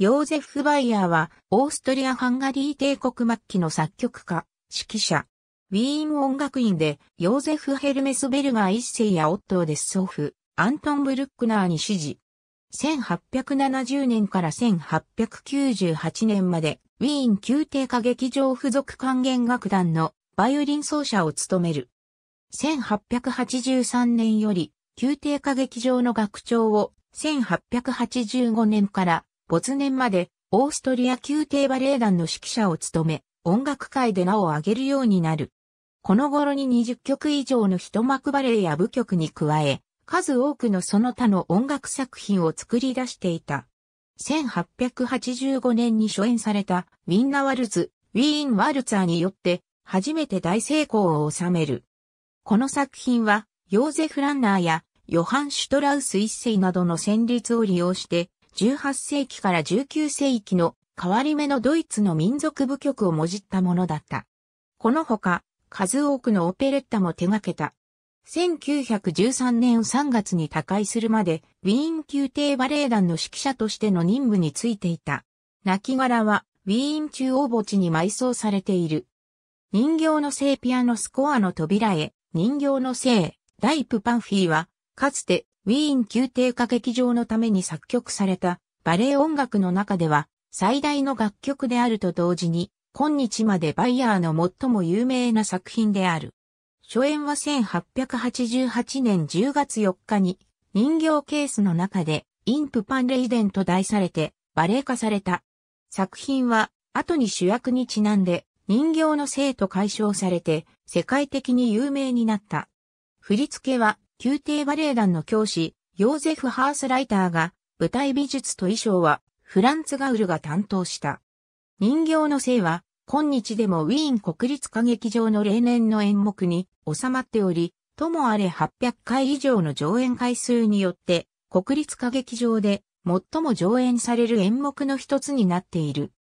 ヨーゼフ・バイヤーは、オーストリア・ハンガリー帝国末期の作曲家、指揮者。ウィーン音楽院で、ヨーゼフ・ヘルメスベルガー一世やオットー・デス・ソフ、アントン・ブルックナーに指示。1870年から1898年まで、ウィーン宮廷歌劇場附属管弦楽団のバイオリン奏者を務める。1883年より、宮廷歌劇場の学長を1885年から没年までオーストリア宮廷バレエ団の指揮者を務め、音楽界で名を挙げるようになる。この頃に20曲以上の一幕バレエや舞曲に加え、数多くのその他の音楽作品を作り出していた。1885年に初演されたウィンナワルズ、ウィーン・ワルツァーによって初めて大成功を収める。この作品はヨーゼフ・ランナーやヨハン・シュトラウス一世などの旋律を利用して18世紀から19世紀の変わり目のドイツの民族舞曲をもじったものだった。このほか、数多くのオペレッタも手掛けた。1913年3月に他界するまで、ウィーン宮廷バレエ団の指揮者としての任務についていた。亡骸は、ウィーン中央墓地に埋葬されている。人形の聖ピアノスコアの扉へ、人形の聖、ダイプパンフィーは、かつてウィーン宮廷歌劇場のために作曲されたバレエ音楽の中では最大の楽曲であると同時に今日までバイヤーの最も有名な作品である。初演は1888年10月4日に人形ケースの中でインプパンレイデンと題されてバレエ化された。作品は後に主役にちなんで人形の性と解消されて世界的に有名になった。振り付けは宮廷バレエ団の教師、ヨーゼフ・ハースライターが、舞台美術と衣装は、フランツ・ガウルが担当した。人形の性は、今日でもウィーン国立歌劇場の例年の演目に収まっており、ともあれ800回以上の上演回数によって、国立歌劇場で最も上演される演目の一つになっている。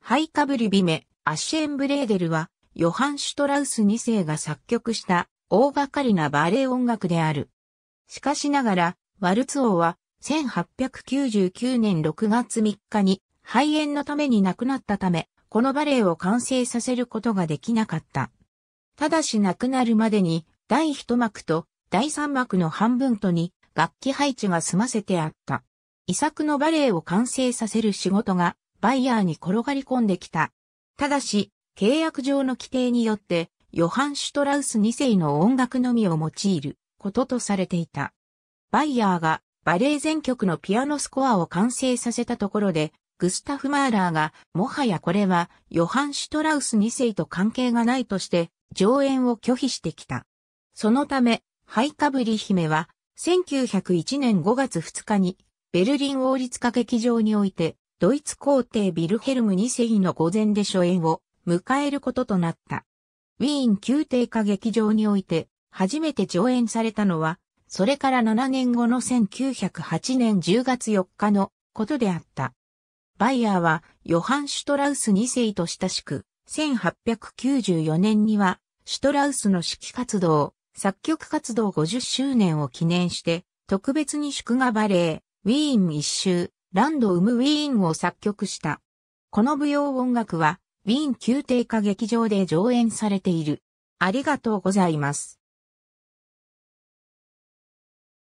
ハイカブリビメ、アッシェンブレーデルは、ヨハン・シュトラウス2世が作曲した大掛かりなバレエ音楽である。しかしながら、ワルツ王は1899年6月3日に肺炎のために亡くなったため、このバレエを完成させることができなかった。ただし亡くなるまでに、第一幕と第三幕の半分とに楽器配置が済ませてあった。遺作のバレエを完成させる仕事がバイヤーに転がり込んできた。ただし、契約上の規定によってヨハン・シュトラウス2世の音楽のみを用いることとされていた。バイヤーがバレエ全曲のピアノスコアを完成させたところで、グスタフ・マーラーが、もはやこれは、ヨハン・シュトラウス2世と関係がないとして、上演を拒否してきた。そのため、ハイカブリ姫は、1901年5月2日に、ベルリン王立歌劇場において、ドイツ皇帝ビルヘルム2世の御前で初演を迎えることとなった。ウィーン宮廷歌劇場において初めて上演されたのは、それから7年後の1908年10月4日のことであった。バイヤーはヨハン・シュトラウス2世と親しく、1894年にはシュトラウスの指揮活動、作曲活動50周年を記念して、特別に祝賀バレー、ウィーン一周、ランドウムウィーンを作曲した。この舞踊音楽は、ウィーン宮廷歌劇場で上演されている。ありがとうございます。